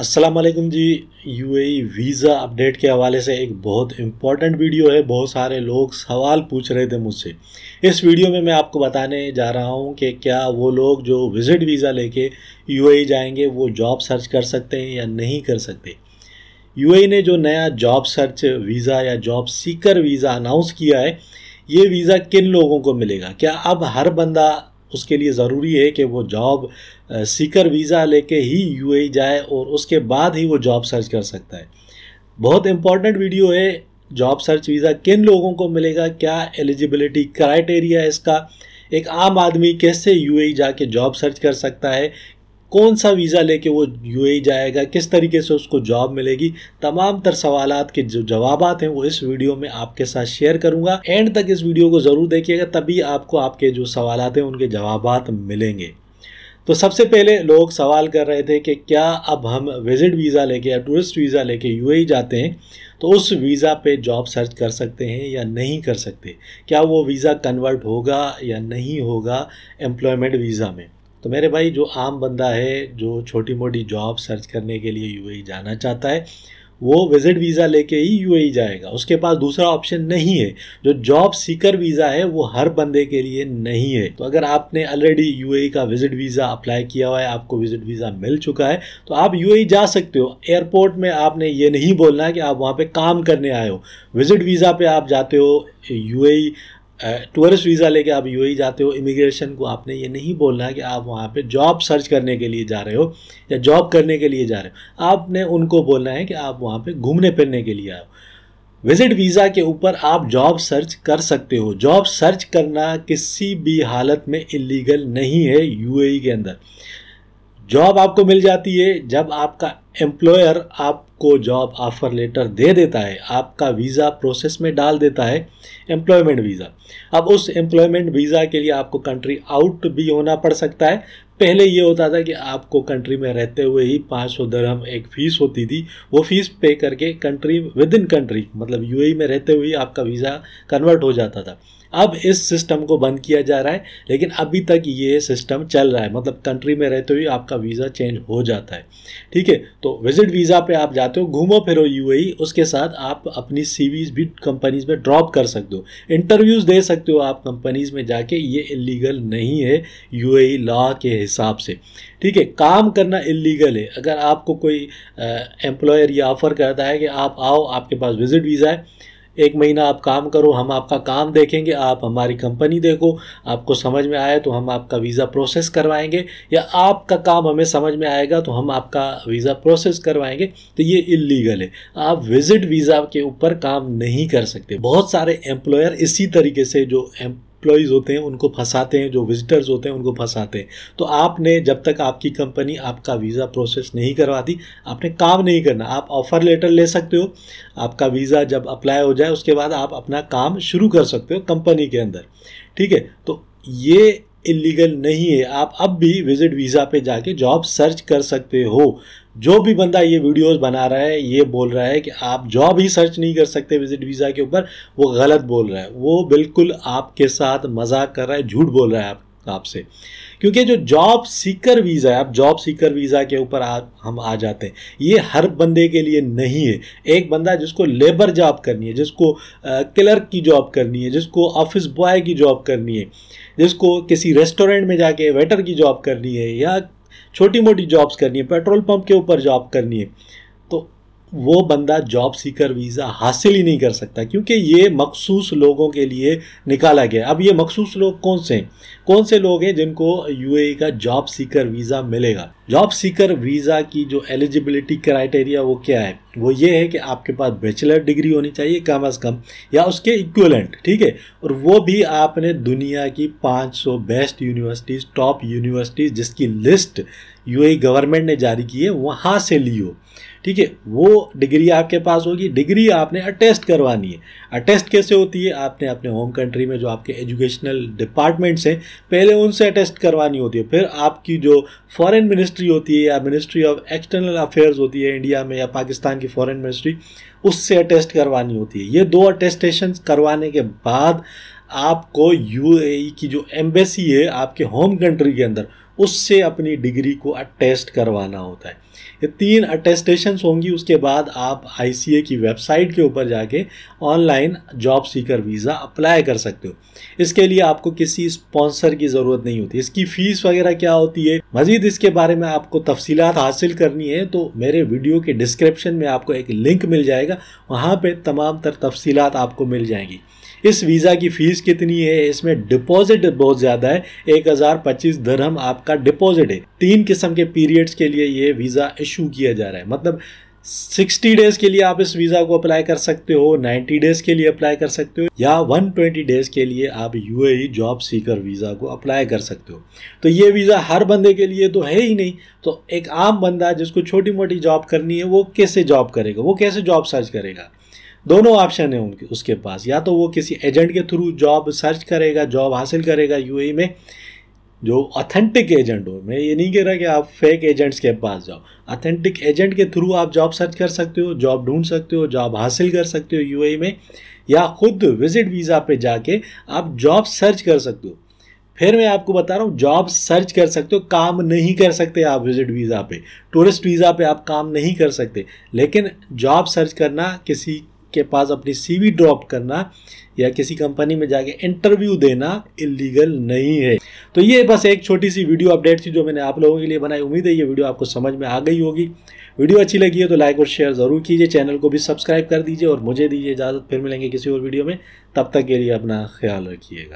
असलम जी यू visa update के हवाले से एक बहुत इम्पॉर्टेंट वीडियो है बहुत सारे लोग सवाल पूछ रहे थे मुझसे इस वीडियो में मैं आपको बताने जा रहा हूँ कि क्या वो लोग जो विज़िट वीज़ा लेके यूएई जाएंगे वो जॉब सर्च कर सकते हैं या नहीं कर सकते यूएई ने जो नया जॉब सर्च वीज़ा या जॉब सीकर वीज़ा अनाउंस किया है ये वीज़ा किन लोगों को मिलेगा क्या अब हर बंदा उसके लिए ज़रूरी है कि वो जॉब सीकर वीज़ा लेके ही यूएई e जाए और उसके बाद ही वो जॉब सर्च कर सकता है बहुत इम्पॉर्टेंट वीडियो है जॉब सर्च वीज़ा किन लोगों को मिलेगा क्या एलिजिबिलिटी क्राइटेरिया है इसका एक आम आदमी कैसे यूएई e जाके जॉब सर्च कर सकता है कौन सा वीज़ा लेके वो यू e जाएगा किस तरीके से उसको जॉब मिलेगी तमाम तर सवाल के जो जवाब हैं वो इस वीडियो में आपके साथ शेयर करूंगा एंड तक इस वीडियो को ज़रूर देखिएगा तभी आपको आपके जो सवाल हैं उनके जवाब मिलेंगे तो सबसे पहले लोग सवाल कर रहे थे कि क्या अब हम विज़िट वीज़ा लेके या टूरिस्ट वीज़ा लेके यू e जाते हैं तो उस वीज़ा पे जॉब सर्च कर सकते हैं या नहीं कर सकते क्या वो वीज़ा कन्वर्ट होगा या नहीं होगा एम्प्लॉयमेंट वीज़ा में तो मेरे भाई जो आम बंदा है जो छोटी मोटी जॉब सर्च करने के लिए यू e जाना चाहता है वो विजिट वीज़ा लेके ही यू e जाएगा उसके पास दूसरा ऑप्शन नहीं है जो जॉब सीकर वीज़ा है वो हर बंदे के लिए नहीं है तो अगर आपने ऑलरेडी यू e का विजिट वीज़ा अप्लाई किया हुआ है आपको विजिट वीज़ा मिल चुका है तो आप यू जा सकते हो एयरपोर्ट में आपने ये नहीं बोलना कि आप वहाँ पर काम करने आए हो विजिट वीज़ा पर आप जाते हो यू टूरिस्ट वीज़ा लेके आप यूएई e जाते हो इमिग्रेशन को आपने ये नहीं बोलना है कि आप वहाँ पे जॉब सर्च करने के लिए जा रहे हो या जॉब करने के लिए जा रहे हो आपने उनको बोलना है कि आप वहाँ पे घूमने फिरने के लिए आए हो विज़िट वीज़ा के ऊपर आप जॉब सर्च कर सकते हो जॉब सर्च करना किसी भी हालत में इलीगल नहीं है यू e के अंदर जॉब आपको मिल जाती है जब आपका एम्प्लॉयर आपको जॉब ऑफर लेटर दे देता है आपका वीज़ा प्रोसेस में डाल देता है एम्प्लॉयमेंट वीज़ा अब उस एम्प्लॉयमेंट वीज़ा के लिए आपको कंट्री आउट भी होना पड़ सकता है पहले ये होता था कि आपको कंट्री में रहते हुए ही पाँच सौ दरहम एक फ़ीस होती थी वो फ़ीस पे करके कंट्री विद इन कंट्री मतलब यू e में रहते हुए आपका वीज़ा कन्वर्ट हो जाता था अब इस सिस्टम को बंद किया जा रहा है लेकिन अभी तक ये सिस्टम चल रहा है मतलब कंट्री में रहते हुए आपका वीज़ा चेंज हो जाता है ठीक है तो विजिट वीज़ा पे आप जाते हो घूमो फिरो यूएई e, उसके साथ आप अपनी सीवीज भी कंपनीज में ड्रॉप कर सकते हो इंटरव्यूज़ दे सकते हो आप कंपनीज में जाके ये इलीगल नहीं है यूएई लॉ e के हिसाब से ठीक है काम करना इलीगल है अगर आपको कोई एम्प्लॉयर ये ऑफ़र करता है कि आप आओ आपके पास विजिट वीज़ा है एक महीना आप काम करो हम आपका काम देखेंगे आप हमारी कंपनी देखो आपको समझ में आए तो हम आपका वीज़ा प्रोसेस करवाएंगे या आपका काम हमें समझ में आएगा तो हम आपका वीज़ा प्रोसेस करवाएंगे तो ये इलीगल है आप विजिट वीज़ा के ऊपर काम नहीं कर सकते बहुत सारे एम्प्लॉयर इसी तरीके से जो एम एम्प्लॉयज़ होते हैं उनको फंसाते हैं जो विजिटर्स होते हैं उनको फंसाते हैं तो आपने जब तक आपकी कंपनी आपका वीज़ा प्रोसेस नहीं करवाती आपने काम नहीं करना आप ऑफ़र लेटर ले सकते हो आपका वीज़ा जब अप्लाई हो जाए उसके बाद आप अपना काम शुरू कर सकते हो कंपनी के अंदर ठीक है तो ये इलीगल नहीं है आप अब भी विजिट वीज़ा पे जाके जॉब सर्च कर सकते हो जो भी बंदा ये वीडियोस बना रहा है ये बोल रहा है कि आप जॉब ही सर्च नहीं कर सकते विजिट वीज़ा के ऊपर वो गलत बोल रहा है वो बिल्कुल आपके साथ मजाक कर रहा है झूठ बोल रहा है आप आपसे क्योंकि जो जॉब सीकर वीज़ा है आप जॉब सीकर वीज़ा के ऊपर हम आ जाते हैं ये हर बंदे के लिए नहीं है एक बंदा जिसको लेबर जॉब करनी है जिसको क्लर्क की जॉब करनी है जिसको ऑफिस बॉय की जॉब करनी है जिसको किसी रेस्टोरेंट में जाके वेटर की जॉब करनी है या छोटी मोटी जॉब्स करनी है पेट्रोल पंप के ऊपर जॉब करनी है वो बंदा जॉब सीकर वीज़ा हासिल ही नहीं कर सकता क्योंकि ये मखसूस लोगों के लिए निकाला गया अब ये मखसूस लोग कौन से हैं कौन से लोग हैं जिनको यूएई e का जॉब सीकर वीज़ा मिलेगा जॉब सीकर वीज़ा की जो एलिजिबिलिटी क्राइटेरिया वो क्या है वो ये है कि आपके पास बैचलर डिग्री होनी चाहिए कम अज़ कम या उसके इक्वलेंट ठीक है और वो भी आपने दुनिया की 500 बेस्ट यूनिवर्सिटीज़ टॉप यूनिवर्सिटीज़ जिसकी लिस्ट यूएई गवर्नमेंट ने जारी की है वहाँ से ली हो ठीक है वो डिग्री आपके पास होगी डिग्री आपने अटेस्ट करवानी है अटेस्ट कैसे होती है आपने अपने होम कंट्री में जो आपके एजुकेशनल डिपार्टमेंट्स हैं पहले उनसे अटेस्ट करवानी होती है फिर आपकी जो फॉरेन मिनिस्ट्री होती है या मिनिस्ट्री ऑफ एक्सटर्नल अफेयर्स होती है इंडिया में या पाकिस्तान की फॉरन मिनिस्ट्री उससे अटेस्ट करवानी होती है ये दो अटेस्टेशन करवाने के बाद आपको यू e की जो एम्बेसी है आपके होम कंट्री के अंदर उससे अपनी डिग्री को अटेस्ट करवाना होता है ये तीन अटेस्टेशन होंगी उसके बाद आप आई की वेबसाइट के ऊपर जाके online job seeker visa apply कर सकते हो इसके लिए आपको किसी स्पॉन्सर की ज़रूरत नहीं होती इसकी फ़ीस वगैरह क्या होती है मज़ीद इसके बारे में आपको तफसीत हासिल करनी है तो मेरे वीडियो के डिस्क्रिप्शन में आपको एक लिंक मिल जाएगा वहाँ पर तमाम तर तफसीत आपको मिल जाएंगी इस वीज़ा की फ़ीस कितनी है इसमें डिपॉजिट बहुत ज़्यादा है एक हज़ार पच्चीस दरहम आपका डिपॉजिट है तीन किस्म के पीरियड्स के लिए ये वीज़ा इशू किया जा रहा है मतलब 60 डेज़ के लिए आप इस वीज़ा को अप्लाई कर सकते हो 90 डेज़ के लिए अप्लाई कर सकते हो या 120 डेज़ के लिए आप यूएई जॉब सीकर वीज़ा को अप्लाई कर सकते हो तो ये वीज़ा हर बंदे के लिए तो है ही नहीं तो एक आम बंदा जिसको छोटी मोटी जॉब करनी है वो कैसे जॉब करेगा वो कैसे जॉब सर्च करेगा दोनों ऑप्शन है उनके उसके पास या तो वो किसी एजेंट के थ्रू जॉब सर्च करेगा जॉब हासिल करेगा यूएई e में जो ऑथेंटिक एजेंट हो मैं ये नहीं कह रहा कि आप फेक एजेंट्स के पास जाओ ऑथेंटिक एजेंट के थ्रू आप जॉब सर्च कर सकते हो जॉब ढूंढ सकते हो जॉब हासिल कर सकते हो यू e में या खुद विजिट वीज़ा पे जाके आप जॉब सर्च कर सकते हो फिर मैं आपको बता रहा हूँ जॉब सर्च कर सकते हो काम नहीं कर सकते आप विजिट वीज़ा पे टूरिस्ट वीज़ा पे आप काम नहीं कर सकते लेकिन जॉब सर्च करना किसी के पास अपनी सीवी ड्रॉप करना या किसी कंपनी में जाके इंटरव्यू देना इलीगल नहीं है तो ये बस एक छोटी सी वीडियो अपडेट थी जो मैंने आप लोगों के लिए बनाई उम्मीद है ये वीडियो आपको समझ में आ गई होगी वीडियो अच्छी लगी है तो लाइक और शेयर ज़रूर कीजिए चैनल को भी सब्सक्राइब कर दीजिए और मुझे दीजिए इजाज़त फिर मिलेंगे किसी और वीडियो में तब तक के लिए अपना ख्याल रखिएगा